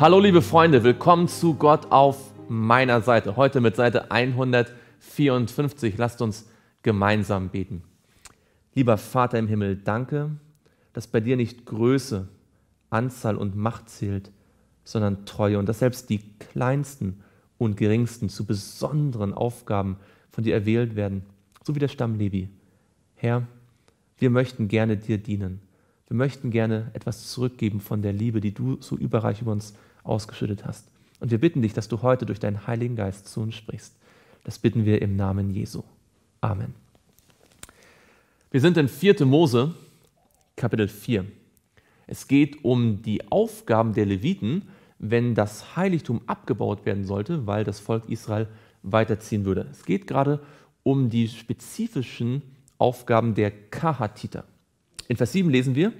Hallo liebe Freunde, willkommen zu Gott auf meiner Seite. Heute mit Seite 154. Lasst uns gemeinsam beten. Lieber Vater im Himmel, danke, dass bei dir nicht Größe, Anzahl und Macht zählt, sondern Treue und dass selbst die kleinsten und geringsten zu besonderen Aufgaben von dir erwählt werden, so wie der Stamm Levi. Herr, wir möchten gerne dir dienen. Wir möchten gerne etwas zurückgeben von der Liebe, die du so überreich über uns ausgeschüttet hast. Und wir bitten dich, dass du heute durch deinen Heiligen Geist zu uns sprichst. Das bitten wir im Namen Jesu. Amen. Wir sind in 4. Mose, Kapitel 4. Es geht um die Aufgaben der Leviten, wenn das Heiligtum abgebaut werden sollte, weil das Volk Israel weiterziehen würde. Es geht gerade um die spezifischen Aufgaben der Kahatiter. In Vers 7 lesen wir,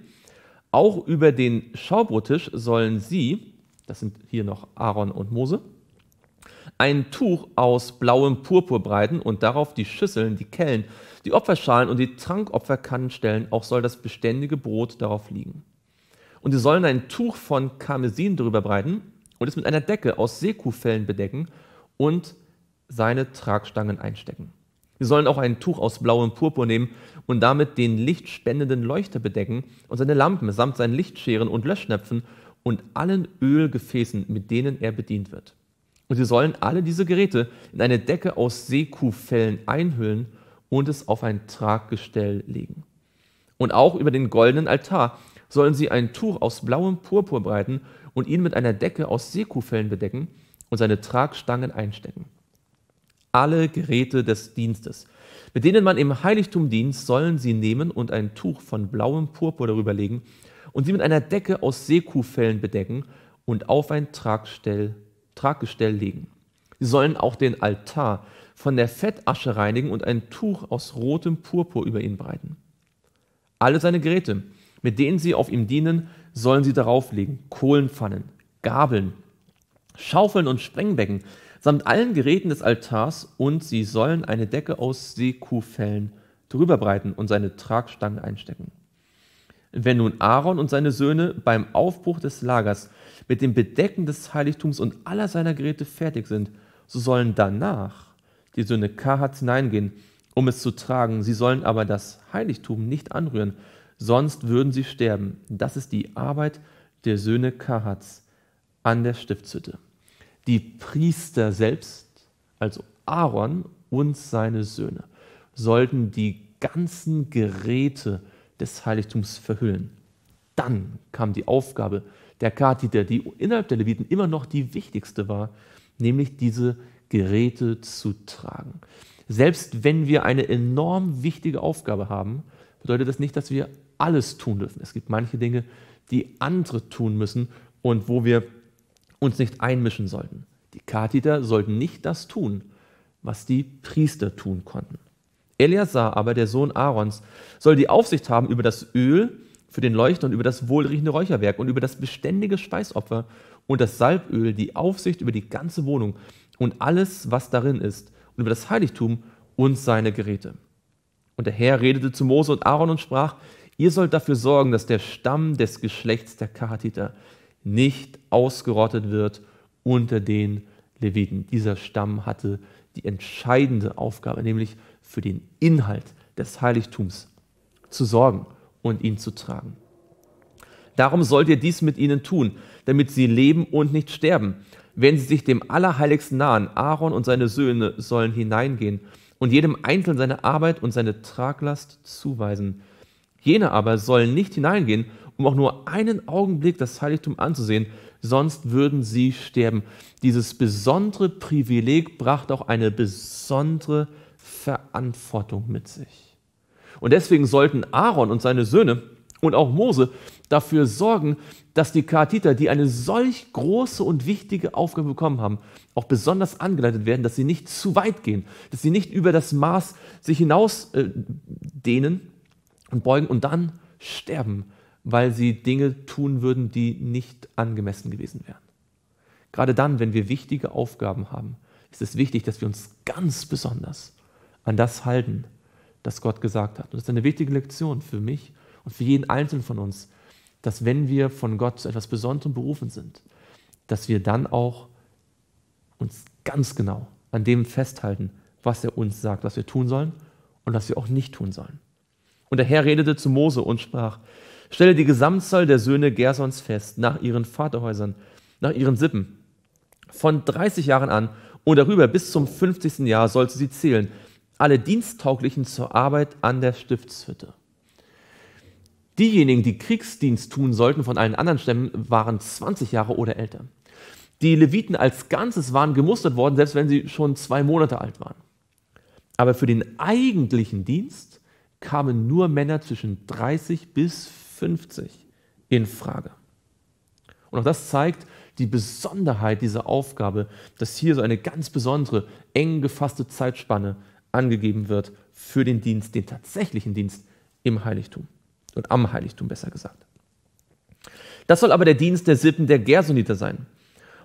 auch über den Schaubrottisch sollen sie, das sind hier noch Aaron und Mose, ein Tuch aus blauem Purpur breiten und darauf die Schüsseln, die Kellen, die Opferschalen und die Trankopferkannen stellen, auch soll das beständige Brot darauf liegen. Und sie sollen ein Tuch von Karmesin darüber breiten und es mit einer Decke aus Sekufellen bedecken und seine Tragstangen einstecken. Sie sollen auch ein Tuch aus blauem Purpur nehmen und damit den lichtspendenden Leuchter bedecken und seine Lampen samt seinen Lichtscheren und Löschnäpfen und allen Ölgefäßen, mit denen er bedient wird. Und sie sollen alle diese Geräte in eine Decke aus Seekuhfellen einhüllen und es auf ein Traggestell legen. Und auch über den goldenen Altar sollen sie ein Tuch aus blauem Purpur breiten und ihn mit einer Decke aus Seekuhfellen bedecken und seine Tragstangen einstecken. Alle Geräte des Dienstes, mit denen man im Heiligtum dient, sollen sie nehmen und ein Tuch von blauem Purpur darüber legen und sie mit einer Decke aus Seekuhfellen bedecken und auf ein Traggestell, Traggestell legen. Sie sollen auch den Altar von der Fettasche reinigen und ein Tuch aus rotem Purpur über ihn breiten. Alle seine Geräte, mit denen sie auf ihm dienen, sollen sie darauf legen. Kohlenpfannen, Gabeln, Schaufeln und Sprengbecken, samt allen Geräten des Altars, und sie sollen eine Decke aus Seekuhfellen drüber breiten und seine Tragstangen einstecken. Wenn nun Aaron und seine Söhne beim Aufbruch des Lagers mit dem Bedecken des Heiligtums und aller seiner Geräte fertig sind, so sollen danach die Söhne Kahats hineingehen, um es zu tragen. Sie sollen aber das Heiligtum nicht anrühren, sonst würden sie sterben. Das ist die Arbeit der Söhne Kahats an der Stiftshütte. Die Priester selbst, also Aaron und seine Söhne, sollten die ganzen Geräte, des Heiligtums verhüllen. Dann kam die Aufgabe der Katheter, die innerhalb der Leviten immer noch die wichtigste war, nämlich diese Geräte zu tragen. Selbst wenn wir eine enorm wichtige Aufgabe haben, bedeutet das nicht, dass wir alles tun dürfen. Es gibt manche Dinge, die andere tun müssen und wo wir uns nicht einmischen sollten. Die Katheter sollten nicht das tun, was die Priester tun konnten. Eleazar aber, der Sohn Aarons, soll die Aufsicht haben über das Öl für den Leuchter und über das wohlriechende Räucherwerk und über das beständige Speisopfer und das Salböl, die Aufsicht über die ganze Wohnung und alles, was darin ist, und über das Heiligtum und seine Geräte. Und der Herr redete zu Mose und Aaron und sprach, ihr sollt dafür sorgen, dass der Stamm des Geschlechts der Kahatiter nicht ausgerottet wird unter den Leviten. Dieser Stamm hatte die entscheidende Aufgabe, nämlich für den Inhalt des Heiligtums zu sorgen und ihn zu tragen. Darum sollt ihr dies mit ihnen tun, damit sie leben und nicht sterben. Wenn sie sich dem Allerheiligsten nahen, Aaron und seine Söhne sollen hineingehen und jedem Einzelnen seine Arbeit und seine Traglast zuweisen. Jene aber sollen nicht hineingehen, um auch nur einen Augenblick das Heiligtum anzusehen, sonst würden sie sterben. Dieses besondere Privileg brachte auch eine besondere Verantwortung mit sich. Und deswegen sollten Aaron und seine Söhne und auch Mose dafür sorgen, dass die Karatiter, die eine solch große und wichtige Aufgabe bekommen haben, auch besonders angeleitet werden, dass sie nicht zu weit gehen, dass sie nicht über das Maß sich hinaus äh, dehnen und beugen und dann sterben, weil sie Dinge tun würden, die nicht angemessen gewesen wären. Gerade dann, wenn wir wichtige Aufgaben haben, ist es wichtig, dass wir uns ganz besonders an das halten, das Gott gesagt hat. Und das ist eine wichtige Lektion für mich und für jeden Einzelnen von uns, dass wenn wir von Gott zu etwas Besonderem berufen sind, dass wir dann auch uns ganz genau an dem festhalten, was er uns sagt, was wir tun sollen und was wir auch nicht tun sollen. Und der Herr redete zu Mose und sprach, stelle die Gesamtzahl der Söhne Gersons fest, nach ihren Vaterhäusern, nach ihren Sippen. Von 30 Jahren an und darüber bis zum 50. Jahr sollst du sie zählen, alle Diensttauglichen zur Arbeit an der Stiftshütte. Diejenigen, die Kriegsdienst tun sollten von allen anderen Stämmen, waren 20 Jahre oder älter. Die Leviten als Ganzes waren gemustert worden, selbst wenn sie schon zwei Monate alt waren. Aber für den eigentlichen Dienst kamen nur Männer zwischen 30 bis 50 in Frage. Und auch das zeigt die Besonderheit dieser Aufgabe, dass hier so eine ganz besondere, eng gefasste Zeitspanne angegeben wird für den Dienst, den tatsächlichen Dienst im Heiligtum und am Heiligtum besser gesagt. Das soll aber der Dienst der Sippen der Gersoniter sein,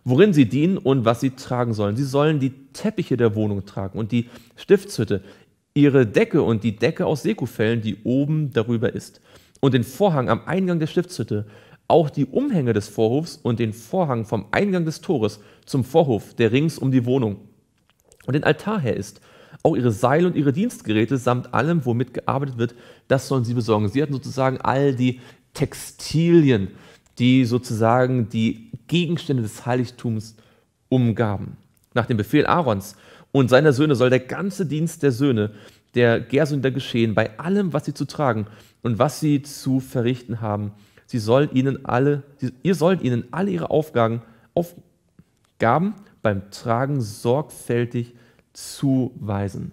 worin sie dienen und was sie tragen sollen. Sie sollen die Teppiche der Wohnung tragen und die Stiftshütte, ihre Decke und die Decke aus Sekufellen, die oben darüber ist, und den Vorhang am Eingang der Stiftshütte, auch die Umhänge des Vorhofs und den Vorhang vom Eingang des Tores zum Vorhof, der rings um die Wohnung und den Altar her ist auch ihre Seile und ihre Dienstgeräte samt allem, womit gearbeitet wird, das sollen sie besorgen. Sie hatten sozusagen all die Textilien, die sozusagen die Gegenstände des Heiligtums umgaben. Nach dem Befehl Aarons und seiner Söhne soll der ganze Dienst der Söhne der Gersünder geschehen, bei allem, was sie zu tragen und was sie zu verrichten haben. Sie sollt ihnen alle, ihr sollt ihnen alle ihre Aufgaben, Aufgaben beim Tragen sorgfältig zuweisen.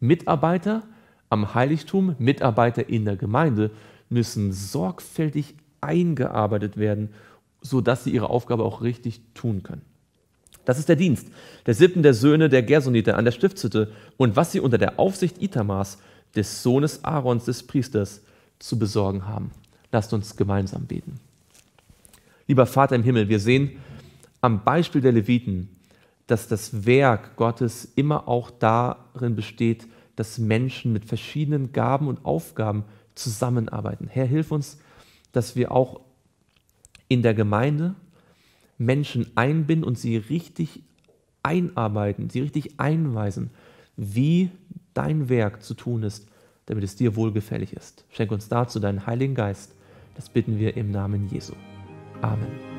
Mitarbeiter am Heiligtum, Mitarbeiter in der Gemeinde müssen sorgfältig eingearbeitet werden, sodass sie ihre Aufgabe auch richtig tun können. Das ist der Dienst der Sippen der Söhne der Gersoniter an der Stiftshütte und was sie unter der Aufsicht Itamars, des Sohnes Aarons, des Priesters, zu besorgen haben. Lasst uns gemeinsam beten. Lieber Vater im Himmel, wir sehen am Beispiel der Leviten, dass das Werk Gottes immer auch darin besteht, dass Menschen mit verschiedenen Gaben und Aufgaben zusammenarbeiten. Herr, hilf uns, dass wir auch in der Gemeinde Menschen einbinden und sie richtig einarbeiten, sie richtig einweisen, wie dein Werk zu tun ist, damit es dir wohlgefällig ist. Schenk uns dazu deinen Heiligen Geist. Das bitten wir im Namen Jesu. Amen.